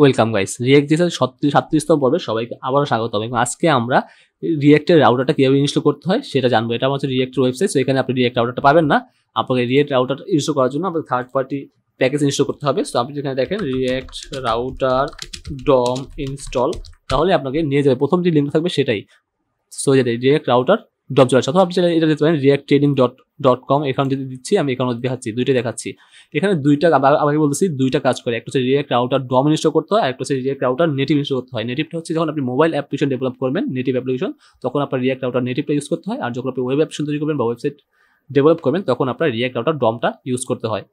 welcome guys React জেসের সত্রিশ সাতত্রিশতম পর্বে সবাইকে আবারও হবে এবং আজকে আমরা রিয়েক্টের রাউটারটা কীভাবে ইনস্টল করতে হয় সেটা জানবো এটা হচ্ছে রিয়েক্টের ওয়েবসাইট সেখানে এখানে আপনি রিয়েক্ট রাউটারটা পাবেন না আপনাকে রিয়েক্ট রাউটার ইনস্টল করার জন্য আপনাকে থার্ড পার্টি প্যাকেজ ইনস্টল করতে হবে সো আপনি যেখানে দেখেন রিয়েক্ট রাউটার ডম ইনস্টল তাহলে আপনাকে নিয়ে যাবে প্রথম যে লিঙ্ক থাকবে সেটাই সো যেটাই রিয়েক্ট রাউটার ড্রপ চলে অথবা আপনি এটা দিতে পারেন React trading dot dot com এখানে যদি দিচ্ছি আমি এখানে দেখাচ্ছি দুইটাই দেখাচ্ছি এখানে দুইটা আমাকে বলতেছি দুইটা কাজ করে একটা হচ্ছে রিয়াক্ট রাউটার ডম ইনস্টল করতে হয় একটা হচ্ছে রিয়াক্ট রাউটার নেটিভ ইনস্টল করতে হয় নেটিভটা হচ্ছে যখন আপনি মোবাইল অ্যাপ্লিকেশন ডেভেলপ করবেন নেটিভ অ্যাপ্লিকেশন তখন আপনার রিয়াক্ট রাউটার নেটিভটা ইউজ করতে হয় আর যখন আপনি ওয়েব অ্যাপ্লিকেশন তৈরি করবেন বা ওয়েবসাইট ডেভেলপ করবেন তখন আপনার রিয়াক্ট রাউটার ডমটা ইউজ করতে হয়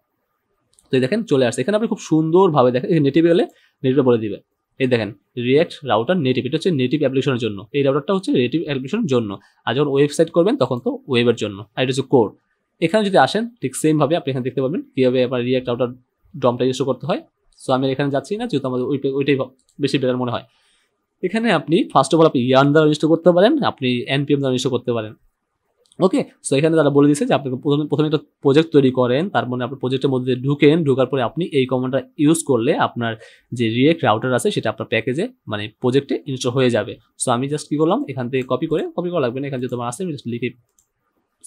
তো দেখেন চলে আসছে এখানে আপনি খুব সুন্দরভাবে দেখেন নেটিভ গেলে নেটিভটা বলে দিবেন এই দেখেন রিয়েক্ট রাউটার নেটিভ এটা হচ্ছে নেটিভ অ্যাপ্লিকেশনের জন্য এই রাউটারটা হচ্ছে নেটিভ অ্যাপ্লিকেশনের জন্য আর যখন ওয়েবসাইট করবেন তখন তো ওয়েবের জন্য আর এটা হচ্ছে কোর এখানে যদি আসেন ঠিক সেমভাবে আপনি এখানে দেখতে পাবেন কীভাবে আপনার রিয়েক্ট রাউটার ডমটা ইউজ করতে হয় সো আমি এখানে যাচ্ছি না যেহেতু আমাদের ওইটাই বেশি বেটার মনে হয় এখানে আপনি ফার্স্ট অফ অল আপনি ইয়ান দ্বারা রেজিস্টার করতে পারেন আপনি এনপিএম দ্বারা রেজিস্টার করতে পারেন ওকে সো এখানে তারা বলে দিচ্ছে যে আপনি প্রথমে প্রথমে একটা প্রজেক্ট তৈরি করেন তারপরে আপনি প্রজেক্টের মধ্যে ঢুকেন ঢোকার পরে আপনি এই কমান্ডটা ইউজ করলে আপনার যে রিয়েক্ট রাউটার আছে সেটা আপনার প্যাকেজে মানে প্রজেক্টে ইনস্টল হয়ে যাবে সো আমি জাস্ট কী করলাম এখান থেকে কপি করে কপি করা লাগবে না এখান থেকে তোমার আসে আমি জাস্ট লিখে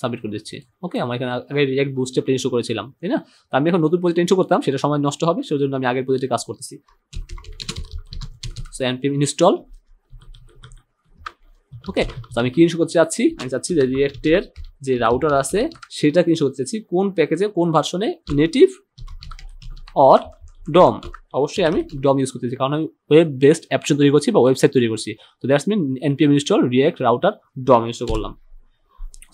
সাবমিট করে দিচ্ছি ওকে আমার এখানে আগে রিয়েক্ট বুস্টে ইনস্টল করেছিলাম তাই না তো আমি এখন নতুন প্রজেক্ট ইনস্টল করতাম সেটা সময় নষ্ট হবে সেই জন্য আমি আগের প্রজেক্টে কাজ করতেছি সো এনপিএম ইনস্টল ওকে তো আমি কি করতে চাচ্ছি আমি চাচ্ছি যে রিয়েক্টের যে রাউটার আছে সেটা কি করতে চাচ্ছি কোন প্যাকেজে কোন ভার্সনে নেটিভ অর ডম অবশ্যই আমি ডম ইউজ করতেছি কারণ আমি ওয়েব বেসড অ্যাপশন তৈরি করছি বা ওয়েবসাইট তৈরি করছি তো that's mean NPM install React router DOM use করলাম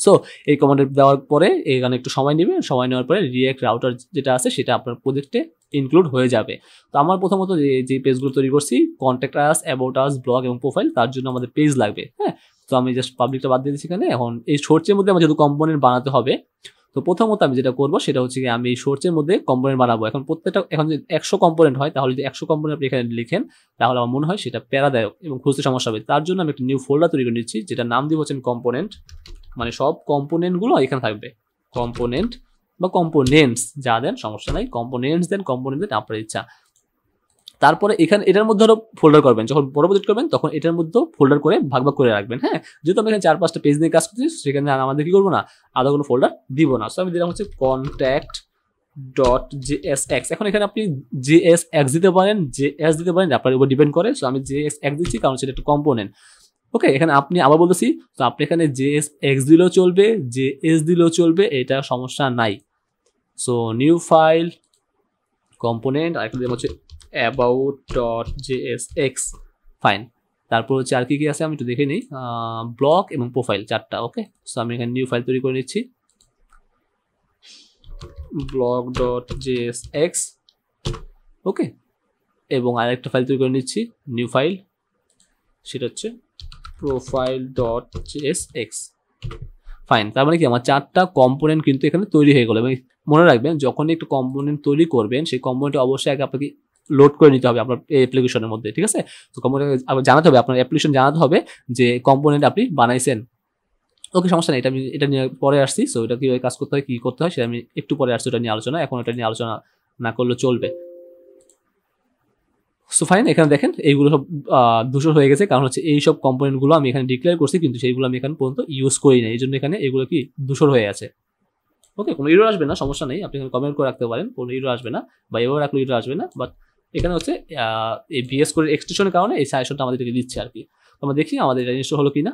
সো এই কমান্ড দেওয়ার পরে এখানে একটু সময় নেবে সময় নেওয়ার পরে রিয়েক্ট রাউটার যেটা আছে সেটা আপনার প্রজেক্টে ইনক্লুড হয়ে যাবে তো আমার প্রথমত যে পেজগুলো তৈরি করছি contact us about us blog এবং প্রোফাইল তার জন্য আমাদের পেজ লাগবে হ্যাঁ তো আমি জাস্ট পাবলিকটা বাদ দিয়ে দিচ্ছি এখানে এখন এই সোর্সের মধ্যে আমার যেহেতু কম্পোনেন্ট বানাতে হবে তো প্রথমত আমি যেটা করবো সেটা হচ্ছে আমি এই সোর্সের মধ্যে কম্পোনেন্ট বানাবো এখন প্রত্যেকটা এখন যদি একশো কম্পোনেন্ট হয় তাহলে যদি একশো কম্পোনেন্ট আপনি এখানে লিখেন তাহলে আমার মনে হয় সেটা প্যারাদায়ক এবং খুঁজতে সমস্যা হবে তার জন্য আমি একটা নিউ ফোল্ডার তৈরি করে নিচ্ছি যেটা নাম দিব হচ্ছে আমি কম্পোনেন্ট মানে সব কম্পোনেন্টগুলো এখানে থাকবে কম্পোনেন্ট বা কম্পোনেন্টস যা দেন সমস্যা নাই কম্পোনেন্টস দেন কম্পোনেন্ট দেন আপনার ইচ্ছা তারপরে এখানে এটার মধ্যে আরও ফোল্ডার করবেন যখন বড় প্রজেক্ট করবেন তখন এটার মধ্যে ফোল্ডার করে ভাগ ভাগ করে রাখবেন হ্যাঁ যেহেতু আমি এখানে চার পাঁচটা পেজ নিয়ে কাজ করছি সেখানে আমাদের কী করবো না আলাদা কোনো ফোল্ডার দিব না সো আমি দিলাম হচ্ছে contact dot J S X এখন এখানে আপনি জে এস এক্স দিতে পারেন জে এস দিতে পারেন আপনার উপর ডিপেন্ড করে সো আমি জে এস এক্স দিচ্ছি কারণ সেটা একটা কম্পোনেন্ট ওকে এখানে আপনি আবার বলতেছি তো আপনি এখানে জে এস এক্স দিলেও চলবে জে এস দিলেও চলবে এটা সমস্যা নাই সো নিউ ফাইল কম্পোনেন্ট আর এখানে হচ্ছে about dot J S X fine তারপর হচ্ছে আর কি কী আছে আমি একটু দেখে নিই ব্লক এবং প্রোফাইল চারটা ওকে সো আমি এখানে নিউ ফাইল তৈরি করে নিচ্ছি blog dot J S X okay এবং আরেকটা ফাইল তৈরি করে নিচ্ছি নিউ ফাইল সেটা হচ্ছে profile.jsx ফাইন তার মানে কি আমার চারটা কম্পোনেন্ট কিন্তু এখানে তৈরি হয়ে গেল এবং মনে রাখবেন যখন একটু কম্পোনেন্ট তৈরি করবেন সেই কম্পোনেন্ট অবশ্যই আগে আপনাকে লোড করে নিতে হবে আপনার অ্যাপ্লিকেশনের মধ্যে ঠিক আছে তো কম্পোনেন্ট জানাতে হবে আপনার অ্যাপ্লিকেশন জানাতে হবে যে কম্পোনেন্ট আপনি বানাইছেন ওকে সমস্যা নেই এটা আমি এটা নিয়ে পরে আসছি সো এটা কীভাবে কাজ করতে হয় কী করতে হয় সেটা আমি একটু পরে আসছি ওটা নিয়ে আলোচনা এখন ওটা নিয়ে আলোচনা না করলে চলবে সো ফাইন এখানে দেখেন এইগুলো সব দূষণ হয়ে গেছে কারণ হচ্ছে এই সব কম্পোনেন্টগুলো আমি এখানে ডিক্লেয়ার করছি কিন্তু সেইগুলো আমি এখানে পর্যন্ত ইউজ করি না এই জন্য এখানে এগুলো কি দূষণ হয়ে আছে ওকে কোনো ইরো আসবে না সমস্যা নেই আপনি এখানে কমেন্ট করে রাখতে পারেন কোনো ইরো আসবে না বা এভাবে রাখলে ইরো আসবে না বাট এখানে হচ্ছে এই বিএস করে এক্সটেশনের কারণে এই সাজেশনটা আমাদেরকে দিচ্ছে আর কি আমরা দেখি আমাদের এটা জিনিসটা হলো কি না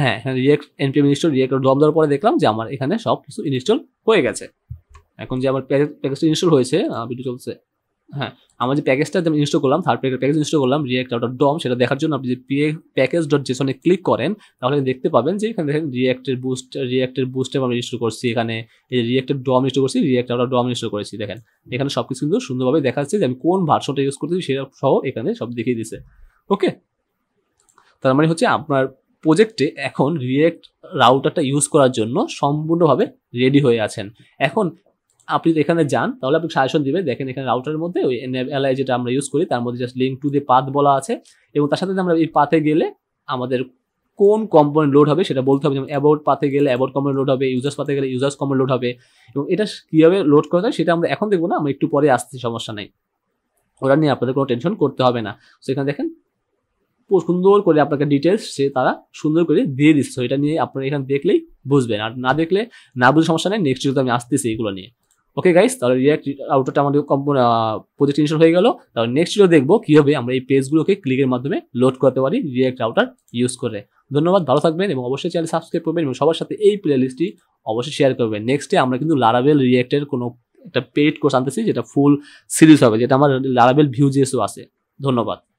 হ্যাঁ এখানে React NPM install React drop দেওয়ার পরে দেখলাম যে আমার এখানে সব কিছু ইনস্টল হয়ে গেছে এখন যে আমার প্যাকেজটা ইনস্টল হয়েছে ভিডিও চলছে হ্যাঁ আমার যে প্যাকেজটা আমি ইনস্টল করলাম থার্ড প্যাকেজ প্যাকেজ ইনস্টল করলাম রিয়েক্ট ডট ডম সেটা দেখার জন্য আপনি যে প্যাকেজ ডট জেসনে ক্লিক করেন তাহলে দেখতে পাবেন যে এখানে দেখেন রিয়েক্টের বুস্ট রিয়েক্টের বুস্টে আমি ইনস্টল করছি এখানে এই যে রিয়েক্টের ডম ইনস্টল করছি রিয়েক্ট ডট ডম ইনস্টল করেছি দেখেন এখানে সব কিছু কিন্তু সুন্দরভাবে দেখাচ্ছে যে আমি কোন ভার্সনটা ইউজ করছি সেটা সহ এখানে সব দেখিয়ে দিছে ওকে তার মানে হচ্ছে আপনার প্রজেক্টে এখন রিয়েক্ট রাউটারটা ইউজ করার জন্য সম্পূর্ণভাবে রেডি হয়ে আছেন এখন আপনি যদি এখানে যান তাহলে আপনি সাজেশন দিবে দেখেন এখানে রাউটারের মধ্যে ওই এলআই যেটা আমরা ইউজ করি তার মধ্যে just link to the path বলা আছে এবং তার সাথে আমরা এই পাথে গেলে আমাদের কোন কম্পোনেন্ট লোড হবে সেটা বলতে হবে যেমন অ্যাবাউট পাতে গেলে অ্যাবাউট কম্পোনেন্ট লোড হবে ইউজার্স পাতে গেলে ইউজার্স কম্পোনেন্ট লোড হবে এবং এটা কীভাবে লোড করা হয় সেটা আমরা এখন দেখবো না আমরা একটু পরে আসছি সমস্যা নেই ওটা নিয়ে আপনাদের কোনো টেনশন করতে হবে না সেখানে দেখেন সুন্দর করে আপনাকে ডিটেলস সে তারা সুন্দর করে দিয়ে দিচ্ছে এটা নিয়ে আপনারা এখানে দেখলেই বুঝবেন আর না দেখলে না বুঝে সমস্যা নেই নেক্সট ভিডিওতে আমি আসতেছি এগুলো নিয়ে ওকে গাইস তাহলে রিয়াক্ট আউটারটা আমাদের প্রজেক্ট ইনস্টল হয়ে গেল তাহলে নেক্সট ভিডিও দেখবো কীভাবে আমরা এই পেজগুলোকে ক্লিকের মাধ্যমে লোড করতে পারি রিয়াক্ট আউটার ইউজ করে ধন্যবাদ ভালো থাকবেন এবং অবশ্যই চ্যানেল সাবস্ক্রাইব করবেন এবং সবার সাথে এই প্লে লিস্টটি অবশ্যই শেয়ার করবেন নেক্সটে আমরা কিন্তু লারাবেল রিয়াক্টের কোনো একটা পেড কোর্স আনতেছি যেটা ফুল সিরিজ হবে যেটা আমার লারাবেল ভিউ জিএসও আছে ধন্যবাদ